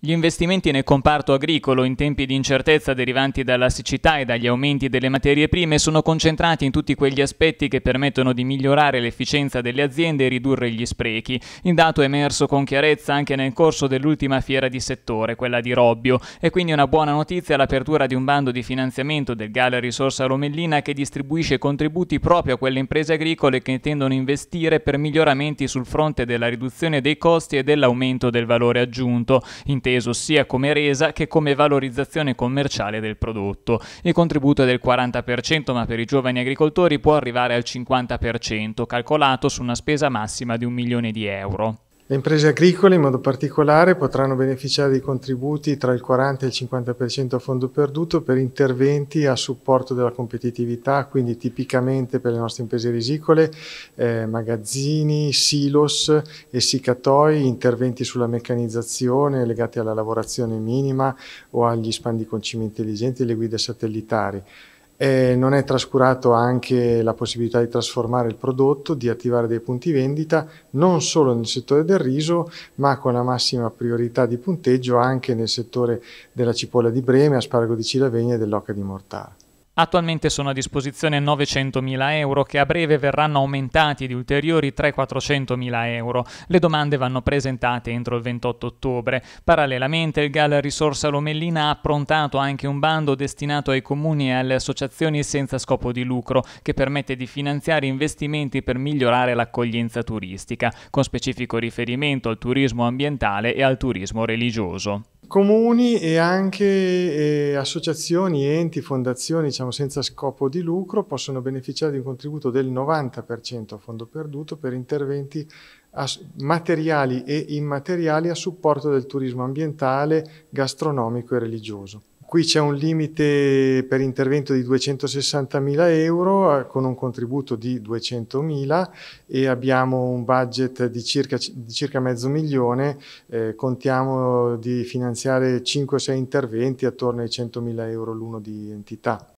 Gli investimenti nel comparto agricolo in tempi di incertezza derivanti dalla siccità e dagli aumenti delle materie prime sono concentrati in tutti quegli aspetti che permettono di migliorare l'efficienza delle aziende e ridurre gli sprechi. Il dato è emerso con chiarezza anche nel corso dell'ultima fiera di settore, quella di Robbio. È quindi una buona notizia l'apertura di un bando di finanziamento del Gala Risorsa Romellina che distribuisce contributi proprio a quelle imprese agricole che intendono investire per miglioramenti sul fronte della riduzione dei costi e dell'aumento del valore aggiunto. In inteso sia come resa che come valorizzazione commerciale del prodotto. Il contributo è del 40%, ma per i giovani agricoltori può arrivare al 50%, calcolato su una spesa massima di un milione di euro. Le imprese agricole in modo particolare potranno beneficiare di contributi tra il 40 e il 50% a fondo perduto per interventi a supporto della competitività, quindi tipicamente per le nostre imprese risicole, eh, magazzini, silos, essicatoi, interventi sulla meccanizzazione legati alla lavorazione minima o agli spandi con cime intelligenti e le guide satellitari. Eh, non è trascurato anche la possibilità di trasformare il prodotto, di attivare dei punti vendita, non solo nel settore del riso, ma con la massima priorità di punteggio anche nel settore della cipolla di Breme, asparago di Cilavegna e dell'oca di Mortara. Attualmente sono a disposizione 900.000 euro che a breve verranno aumentati di ulteriori 3-400.000 euro. Le domande vanno presentate entro il 28 ottobre. Parallelamente il GAL Risorsa Lomellina ha approntato anche un bando destinato ai comuni e alle associazioni senza scopo di lucro che permette di finanziare investimenti per migliorare l'accoglienza turistica, con specifico riferimento al turismo ambientale e al turismo religioso. Comuni e anche eh, associazioni, enti, fondazioni diciamo, senza scopo di lucro possono beneficiare di un contributo del 90% a fondo perduto per interventi materiali e immateriali a supporto del turismo ambientale, gastronomico e religioso. Qui c'è un limite per intervento di 260.000 euro eh, con un contributo di 200.000 e abbiamo un budget di circa, di circa mezzo milione, eh, contiamo di finanziare 5-6 interventi attorno ai 100.000 euro l'uno di entità.